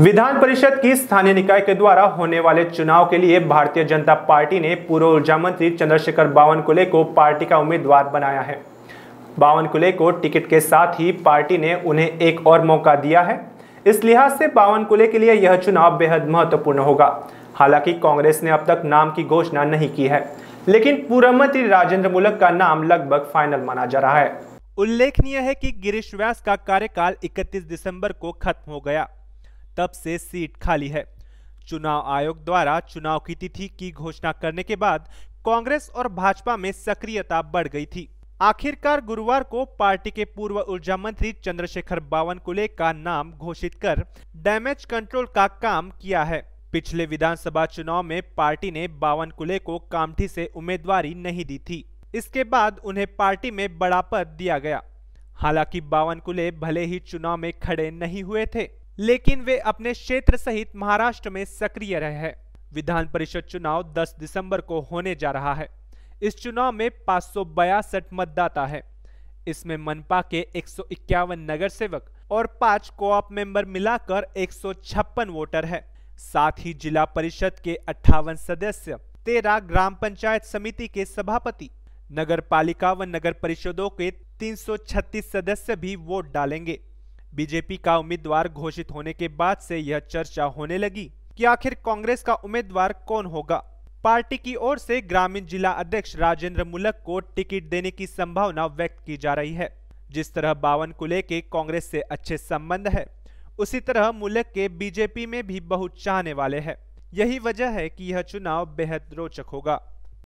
विधान परिषद की स्थानीय निकाय के द्वारा होने वाले चुनाव के लिए भारतीय जनता पार्टी ने पूर्व ऊर्जा मंत्री चंद्रशेखर बावनकुले को पार्टी का उम्मीदवार बनाया है बावनकुले को टिकट के साथ ही पार्टी ने उन्हें एक और मौका दिया है इस लिहाज से बावनकुले के लिए यह चुनाव बेहद महत्वपूर्ण होगा हालांकि कांग्रेस ने अब तक नाम की घोषणा नहीं की है लेकिन पूर्व मंत्री राजेंद्र मुलक का नाम लगभग फाइनल माना जा रहा है उल्लेखनीय है कि गिरीश व्यास का कार्यकाल 31 दिसंबर को खत्म हो गया तब से सीट खाली है चुनाव आयोग द्वारा चुनाव की तिथि की घोषणा करने के बाद कांग्रेस और भाजपा में सक्रियता बढ़ गई थी आखिरकार गुरुवार को पार्टी के पूर्व ऊर्जा मंत्री चंद्रशेखर बावनकुले का नाम घोषित कर डैमेज कंट्रोल का काम किया है पिछले विधानसभा चुनाव में पार्टी ने बावनकुले को कामठी से उम्मीदवारी नहीं दी थी इसके बाद उन्हें पार्टी में बड़ा पद दिया गया हालांकि बावनकुले भले ही चुनाव में खड़े नहीं हुए थे लेकिन वे अपने क्षेत्र सहित महाराष्ट्र में सक्रिय रहे हैं विधान परिषद चुनाव 10 दिसंबर को होने जा रहा है इस चुनाव में पाँच मतदाता है इसमें मनपा के एक नगर सेवक और पांच को ऑप मेंबर मिलाकर एक वोटर है साथ ही जिला परिषद के अट्ठावन सदस्य तेरह ग्राम पंचायत समिति के सभापति नगर पालिका व नगर परिषदों के 336 सदस्य भी वोट डालेंगे बीजेपी का उम्मीदवार घोषित होने के बाद से यह चर्चा होने लगी कि आखिर कांग्रेस का उम्मीदवार कौन होगा पार्टी की ओर से ग्रामीण जिला अध्यक्ष राजेंद्र मुलक को टिकट देने की संभावना व्यक्त की जा रही है जिस तरह बावन को लेके कांग्रेस से अच्छे संबंध है उसी तरह मुलक के बीजेपी में भी बहुत चाहने वाले हैं यही वजह है कि यह चुनाव बेहद रोचक होगा